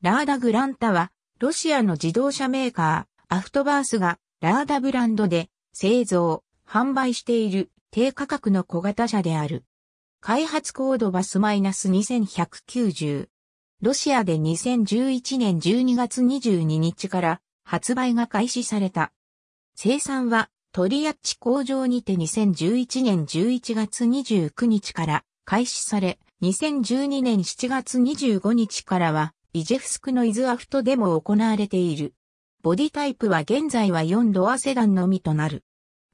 ラーダグランタは、ロシアの自動車メーカー、アフトバースが、ラーダブランドで、製造、販売している、低価格の小型車である。開発コードバス -2190。ロシアで2011年12月22日から発売が開始された。生産はトリアッチ工場にて2011年11月29日から開始され、2012年7月25日からはイジェフスクのイズアフトでも行われている。ボディタイプは現在は4ドアセダンのみとなる。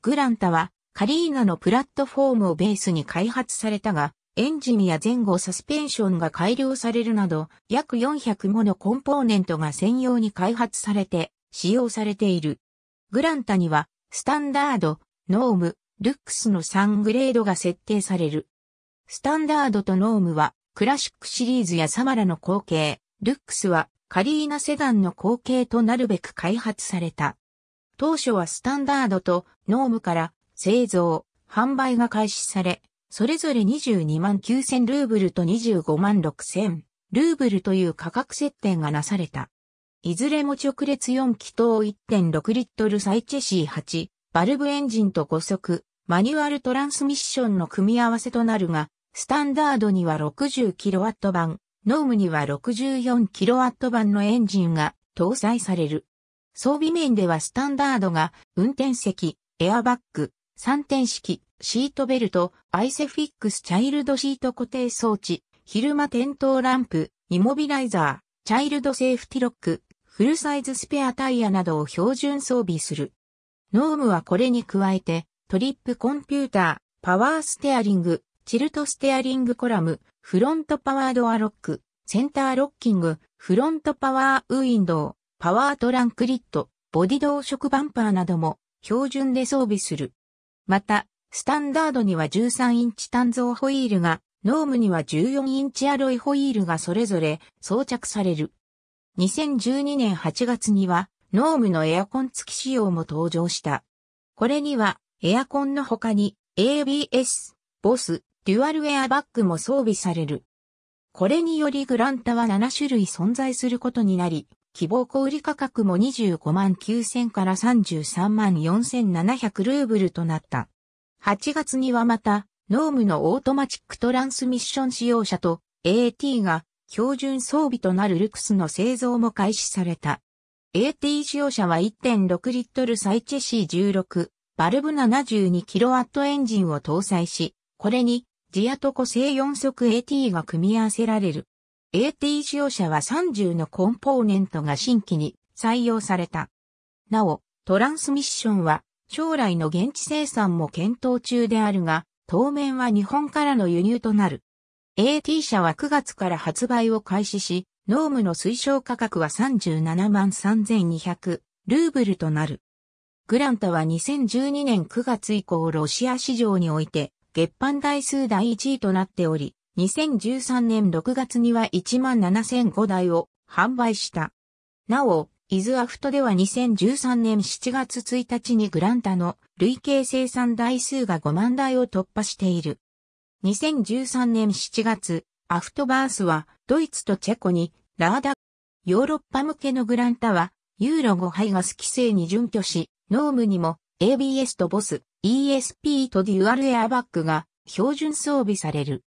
グランタはカリーナのプラットフォームをベースに開発されたが、エンジンや前後サスペンションが改良されるなど、約400ものコンポーネントが専用に開発されて使用されている。グランタには、スタンダード、ノーム、ルックスの3グレードが設定される。スタンダードとノームは、クラシックシリーズやサマラの後継、ルックスはカリーナセダンの後継となるべく開発された。当初はスタンダードとノームから製造、販売が開始され、それぞれ22万9000ルーブルと25万6000ルーブルという価格設定がなされた。いずれも直列4気筒1.6リットルサイチェシー8、バルブエンジンと5速、マニュアルトランスミッションの組み合わせとなるが、スタンダードには 60kW 版、ノームには 64kW 版のエンジンが搭載される。装備面ではスタンダードが運転席、エアバッグ、3点式、シートベルト、アイセフィックスチャイルドシート固定装置、昼間点灯ランプ、イモビライザー、チャイルドセーフティロック、フルサイズスペアタイヤなどを標準装備する。ノームはこれに加えて、トリップコンピューター、パワーステアリング、チルトステアリングコラム、フロントパワードアロック、センターロッキング、フロントパワーウィンドウ、パワートランクリット、ボディ同色バンパーなども標準で装備する。また、スタンダードには13インチ単造ホイールが、ノームには14インチアロイホイールがそれぞれ装着される。2012年8月には、ノームのエアコン付き仕様も登場した。これには、エアコンの他に、ABS、ボス、デュアルウェアバッグも装備される。これによりグランタは7種類存在することになり、希望小売価格も25万9000から33万4700ルーブルとなった。8月にはまた、ノームのオートマチックトランスミッション使用者と AT が標準装備となるルクスの製造も開始された。AT 使用者は1.6リットルサイチェ C16、バルブ 72kW エンジンを搭載し、これにジアトコ製4速 AT が組み合わせられる。AT 使用者は30のコンポーネントが新規に採用された。なお、トランスミッションは将来の現地生産も検討中であるが、当面は日本からの輸入となる。AT 社は9月から発売を開始し、ノームの推奨価格は37万3200ルーブルとなる。グランタは2012年9月以降ロシア市場において月販台数第1位となっており、2013年6月には17,005台を販売した。なお、イズアフトでは2013年7月1日にグランタの累計生産台数が5万台を突破している。2013年7月、アフトバースはドイツとチェコにラーダ。ヨーロッパ向けのグランタはユーロ5杯ガス規制に準拠し、ノームにも ABS とボス、ESP とデュアルエアバッグが標準装備される。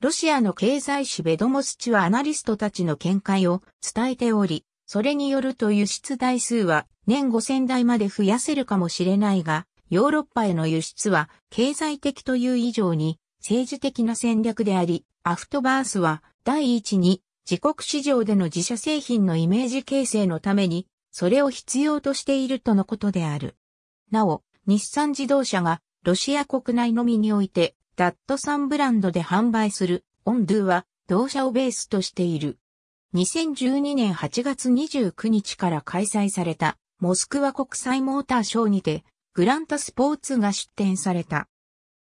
ロシアの経済誌ベドモスチはアナリストたちの見解を伝えており、それによると輸出台数は年5000台まで増やせるかもしれないが、ヨーロッパへの輸出は経済的という以上に政治的な戦略であり、アフトバースは第一に自国市場での自社製品のイメージ形成のために、それを必要としているとのことである。なお、日産自動車がロシア国内のみにおいて、ダットサンブランドで販売するオンドゥは同社をベースとしている。2012年8月29日から開催されたモスクワ国際モーターショーにてグランタスポーツが出展された。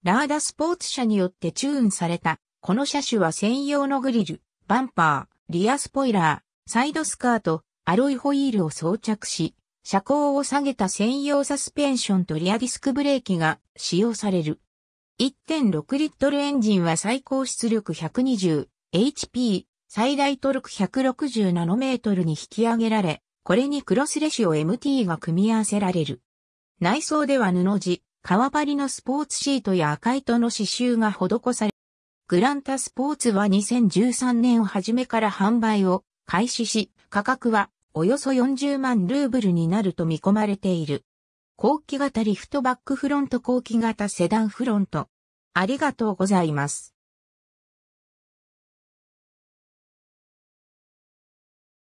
ラーダスポーツ社によってチューンされた。この車種は専用のグリル、バンパー、リアスポイラー、サイドスカート、アロイホイールを装着し、車高を下げた専用サスペンションとリアディスクブレーキが使用される。1.6リットルエンジンは最高出力 120HP、最大トルク160ナノメートルに引き上げられ、これにクロスレシオ MT が組み合わせられる。内装では布地、革張りのスポーツシートや赤糸の刺繍が施され、グランタスポーツは2013年初めから販売を開始し、価格はおよそ40万ルーブルになると見込まれている。後期型リフトバックフロント後期型セダンフロント。ありがとうございます。